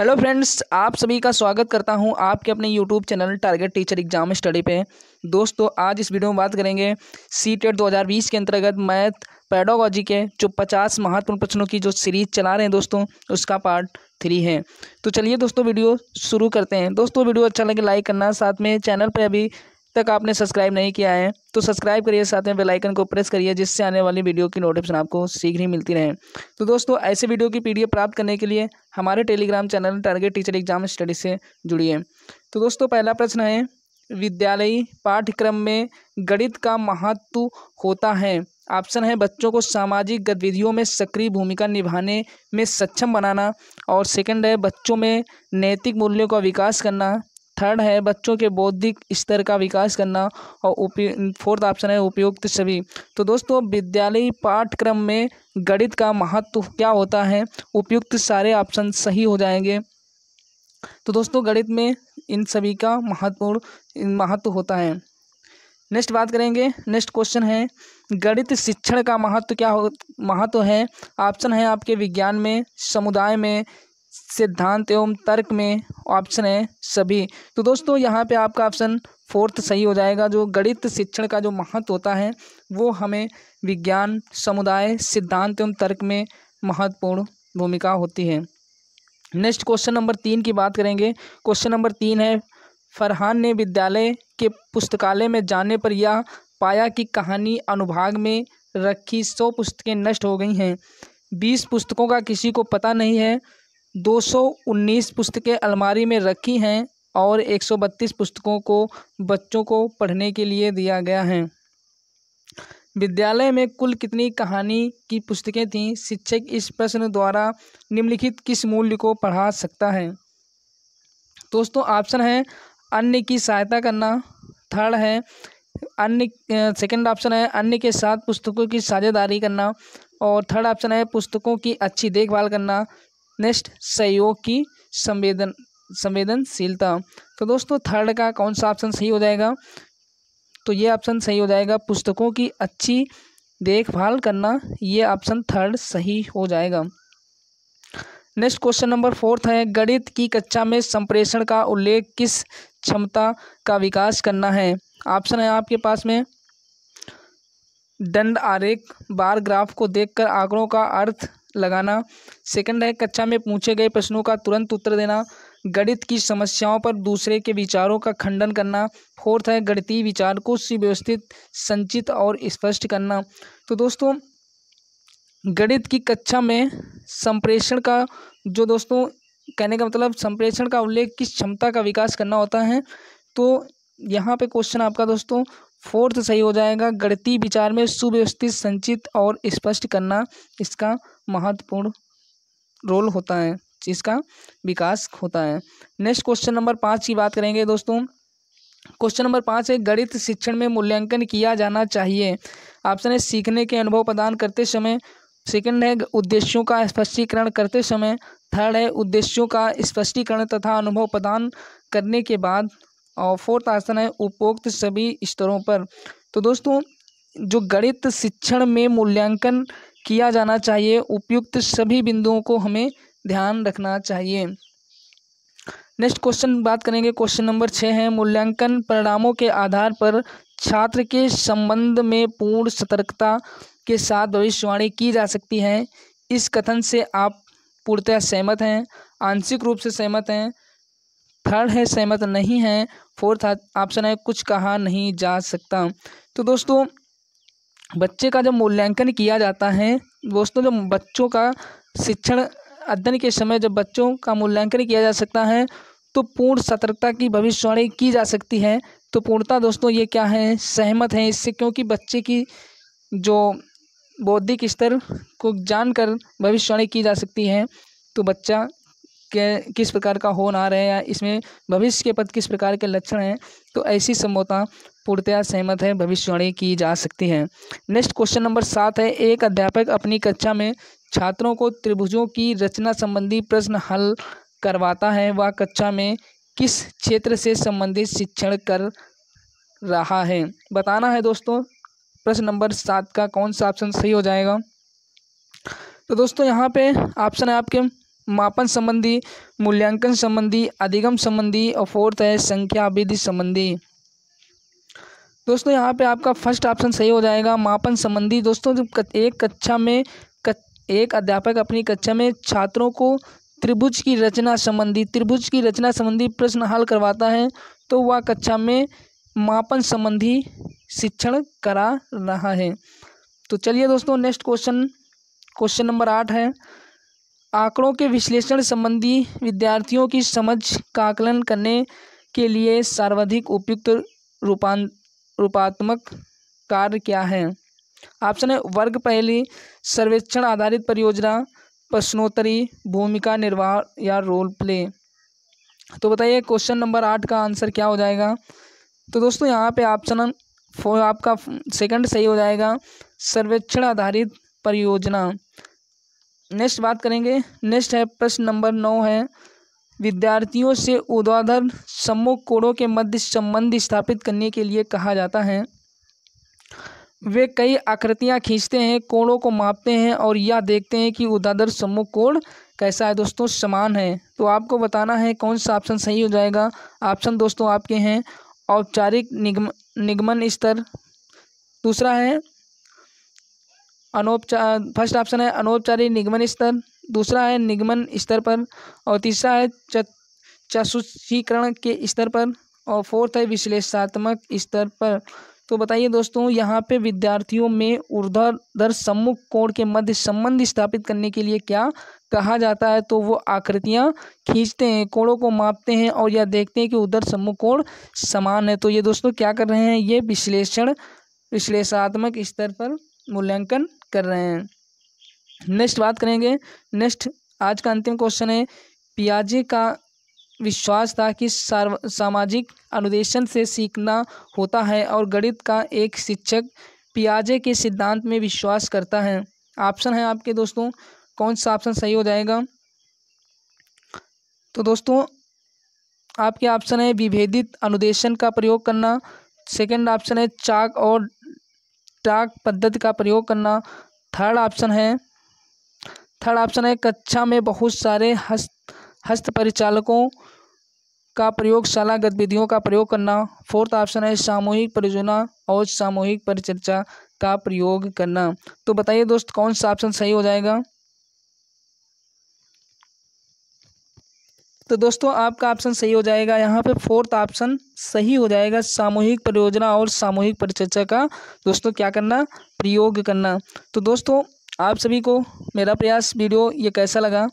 hello friends आप सभी का स्वागत करता हूं आपके अपने YouTube channel target teacher exam study पे दोस्तों आज इस वीडियो में बात करेंगे सी टेट e दो के अंतर्गत मैथ पैडोलॉजी के जो पचास महत्वपूर्ण प्रश्नों की जो सीरीज चला रहे हैं दोस्तों उसका पार्ट थ्री है तो चलिए दोस्तों वीडियो शुरू करते हैं दोस्तों वीडियो अच्छा लगे लाइक करना साथ में चैनल पर अभी तक आपने सब्सक्राइब नहीं किया है तो सब्सक्राइब करिए साथ में बेल आइकन को प्रेस करिए जिससे आने वाली वीडियो की नोटिफिकेशन आपको शीघ्र ही मिलती रहे तो दोस्तों ऐसे वीडियो की पीडीएफ प्राप्त करने के लिए हमारे Telegram channel target teacher exam study से जुड़िए तो दोस्तों पहला प्रश्न है विद्यालयी पाठ्यक्रम में गणित का महत्व होता है ऑप्शन है बच्चों को सामाजिक गतिविधियों में सक्रिय भूमिका निभाने में सक्षम बनाना और सेकंड है बच्चों में नैतिक मूल्यों का विकास करना थर्ड है बच्चों के बौद्धिक स्तर का विकास करना और फोर्थ ऑप्शन है उपयुक्त छवि तो दोस्तों विद्यालय पाठ्यक्रम में गणित का महत्व क्या होता है उपयुक्त सारे ऑप्शन सही हो जाएंगे तो दोस्तों गणित में इन सभी का महत्वपूर्ण महत्व होता है नेक्स्ट बात करेंगे नेक्स्ट क्वेश्चन है गणित शिक्षण का महत्व क्या हो महत्व है ऑप्शन है आपके विज्ञान में समुदाय में सिद्धांत एवं तर्क में ऑप्शन है सभी तो दोस्तों यहाँ पे आपका ऑप्शन फोर्थ सही हो जाएगा जो गणित शिक्षण का जो महत्व होता है वो हमें विज्ञान समुदाय सिद्धांत एवं तर्क में महत्वपूर्ण भूमिका होती है नेक्स्ट क्वेश्चन नंबर तीन की बात करेंगे क्वेश्चन नंबर तीन है फरहान ने विद्यालय के पुस्तकालय में जाने पर यह पाया कि कहानी अनुभाग में रखी सौ पुस्तकें नष्ट हो गई हैं बीस पुस्तकों का किसी को पता नहीं है 219 पुस्तकें अलमारी में रखी हैं और 132 पुस्तकों को बच्चों को पढ़ने के लिए दिया गया है विद्यालय में कुल कितनी कहानी की पुस्तकें थीं शिक्षक इस प्रश्न द्वारा निम्नलिखित किस मूल्य को पढ़ा सकता है दोस्तों ऑप्शन है अन्य की सहायता करना थर्ड है अन्य सेकंड ऑप्शन है अन्य के साथ पुस्तकों की साझेदारी करना और थर्ड ऑप्शन है पुस्तकों की अच्छी देखभाल करना नेक्स्ट सहयोग की संवेदन संवेदनशीलता तो दोस्तों थर्ड का कौन सा ऑप्शन सही हो जाएगा तो ये ऑप्शन सही हो जाएगा पुस्तकों की अच्छी देखभाल करना ये ऑप्शन थर्ड सही हो जाएगा नेक्स्ट क्वेश्चन नंबर फोर्थ है गणित की कक्षा में संप्रेषण का उल्लेख किस क्षमता का विकास करना है ऑप्शन है आपके पास में दंड आरेख बार ग्राफ को देखकर आंकड़ों का अर्थ लगाना सेकंड है कक्षा में पूछे गए प्रश्नों का तुरंत उत्तर देना गणित की समस्याओं पर दूसरे के विचारों का खंडन करना फोर्थ है गणितीय विचार को सुव्यवस्थित संचित और स्पष्ट करना तो दोस्तों गणित की कक्षा में संप्रेषण का जो दोस्तों कहने का मतलब संप्रेषण का उल्लेख किस क्षमता का विकास करना होता है तो यहाँ पे क्वेश्चन आपका दोस्तों फोर्थ सही हो जाएगा गणती विचार में सुव्यवस्थित संचित और स्पष्ट करना इसका महत्वपूर्ण रोल होता है इसका विकास होता है नेक्स्ट क्वेश्चन नंबर पाँच की बात करेंगे दोस्तों क्वेश्चन नंबर पाँच है गणित शिक्षण में मूल्यांकन किया जाना चाहिए ऑप्शन है सीखने के अनुभव प्रदान करते समय सेकंड है उद्देश्यों का स्पष्टीकरण करते समय थर्ड है उद्देश्यों का स्पष्टीकरण तथा अनुभव प्रदान करने के बाद और फोर्थ आसन है उपोक्त सभी स्तरों पर तो दोस्तों जो गणित शिक्षण में मूल्यांकन किया जाना चाहिए उपयुक्त सभी बिंदुओं को हमें ध्यान रखना चाहिए नेक्स्ट क्वेश्चन बात करेंगे क्वेश्चन नंबर छः है मूल्यांकन परिणामों के आधार पर छात्र के संबंध में पूर्ण सतर्कता के साथ भविष्यवाणी की जा सकती है इस कथन से आप पूर्णतः सहमत हैं आंशिक रूप से सहमत हैं थर्ड है सहमत नहीं है फोर्थ ऑप्शन है कुछ कहा नहीं जा सकता तो दोस्तों बच्चे का जब मूल्यांकन किया जाता है दोस्तों जब बच्चों का शिक्षण अध्ययन के समय जब बच्चों का मूल्यांकन किया जा सकता है तो पूर्ण सतर्कता की भविष्यवाणी की जा सकती है तो पूर्णता दोस्तों ये क्या है सहमत है इससे क्योंकि बच्चे की जो बौद्धिक स्तर को जानकर भविष्यवाणी की जा सकती है तो बच्चा के किस प्रकार का हो ना रहे या इसमें भविष्य के पद किस प्रकार के लक्षण हैं तो ऐसी संभवता पूर्णतया सहमत है भविष्यवाणी की जा सकती है नेक्स्ट क्वेश्चन नंबर सात है एक अध्यापक अपनी कक्षा में छात्रों को त्रिभुजों की रचना संबंधी प्रश्न हल करवाता है वह कक्षा में किस क्षेत्र से संबंधित शिक्षण कर रहा है बताना है दोस्तों प्रश्न नंबर सात का कौन सा ऑप्शन सही हो जाएगा तो दोस्तों यहाँ पे ऑप्शन है आपके मापन संबंधी मूल्यांकन संबंधी अधिगम संबंधी और फोर्थ है संख्या अभिधि संबंधी दोस्तों यहाँ पे आपका फर्स्ट ऑप्शन सही हो जाएगा मापन संबंधी दोस्तों एक कक्षा में एक अध्यापक अपनी कक्षा में छात्रों को त्रिभुज की रचना संबंधी त्रिभुज की रचना संबंधी प्रश्न हल करवाता है तो वह कक्षा में मापन संबंधी शिक्षण करा रहा है तो चलिए दोस्तों नेक्स्ट क्वेश्चन क्वेश्चन नंबर आठ है आंकड़ों के विश्लेषण संबंधी विद्यार्थियों की समझ का आकलन करने के लिए सर्वाधिक उपयुक्त रूपां रूपात्मक कार्य क्या है ऑप्शन है वर्ग पहली सर्वेक्षण आधारित परियोजना प्रश्नोत्तरी भूमिका निर्वाह या रोल प्ले तो बताइए क्वेश्चन नंबर आठ का आंसर क्या हो जाएगा तो दोस्तों यहाँ पे ऑप्शन फो आपका सेकंड सही हो जाएगा सर्वेक्षण आधारित परियोजना नेक्स्ट बात करेंगे नेक्स्ट है प्रश्न नंबर नौ है विद्यार्थियों से उदाधर सम्मुख कोणों के मध्य संबंध स्थापित करने के लिए कहा जाता है वे कई आकृतियाँ खींचते हैं कोणों को मापते हैं और यह देखते हैं कि उदाधर सम्मुख कोण कैसा है दोस्तों समान है तो आपको बताना है कौन सा ऑप्शन सही हो जाएगा ऑप्शन दोस्तों आपके हैं औपचारिक निगम निगमन स्तर दूसरा है अनौपचार फर्स्ट ऑप्शन है अनौपचारिक निगमन स्तर दूसरा है निगमन स्तर पर और तीसरा है चतुष्टीकरण के स्तर पर और फोर्थ है विश्लेषणात्मक स्तर पर तो बताइए दोस्तों यहाँ पे विद्यार्थियों में ऊर्ध्वाधर सम्मुख कोण के मध्य संबंध स्थापित करने के लिए क्या कहा जाता है तो वो आकृतियाँ खींचते हैं कोणों को मापते हैं और यह देखते हैं कि उधर सम्मुख कोण समान है तो ये दोस्तों क्या कर रहे हैं ये विश्लेषण विश्लेषणात्मक स्तर पर मूल्यांकन कर रहे हैं नेक्स्ट बात करेंगे नेक्स्ट आज का अंतिम क्वेश्चन है पियाजे का विश्वास था कि सामाजिक अनुदेशन से सीखना होता है और गणित का एक शिक्षक पियाजे के सिद्धांत में विश्वास करता है ऑप्शन है आपके दोस्तों कौन सा ऑप्शन सही हो जाएगा तो दोस्तों आपके ऑप्शन है विभेदित अनुदेशन का प्रयोग करना सेकंड ऑप्शन है चाक और टाक पद्धति का प्रयोग करना थर्ड ऑप्शन है थर्ड ऑप्शन है कक्षा में बहुत सारे हस्त हस्त परिचालकों का प्रयोगशाला गतिविधियों का प्रयोग करना फोर्थ ऑप्शन है सामूहिक परियोजना और सामूहिक परिचर्चा का प्रयोग करना तो बताइए दोस्त कौन सा ऑप्शन सही हो जाएगा तो दोस्तों आपका ऑप्शन सही हो जाएगा यहाँ पे फोर्थ ऑप्शन सही हो जाएगा सामूहिक परियोजना और सामूहिक परिचर्चा का दोस्तों क्या करना प्रयोग करना तो दोस्तों आप सभी को मेरा प्रयास वीडियो ये कैसा लगा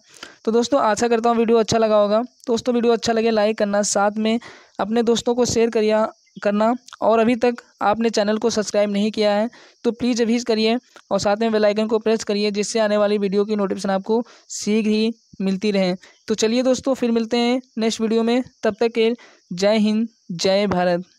तो दोस्तों आशा करता हूँ वीडियो अच्छा लगा होगा दोस्तों वीडियो अच्छा लगे लाइक करना साथ में अपने दोस्तों को शेयर करिए करना और अभी तक आपने चैनल को सब्सक्राइब नहीं किया है तो प्लीज़ अभी करिए और साथ में बेल आइकन को प्रेस करिए जिससे आने वाली वीडियो की नोटिफिकेशन आपको शीघ्र ही मिलती रहें तो चलिए दोस्तों फिर मिलते हैं नेक्स्ट वीडियो में तब तक के जय हिंद जय भारत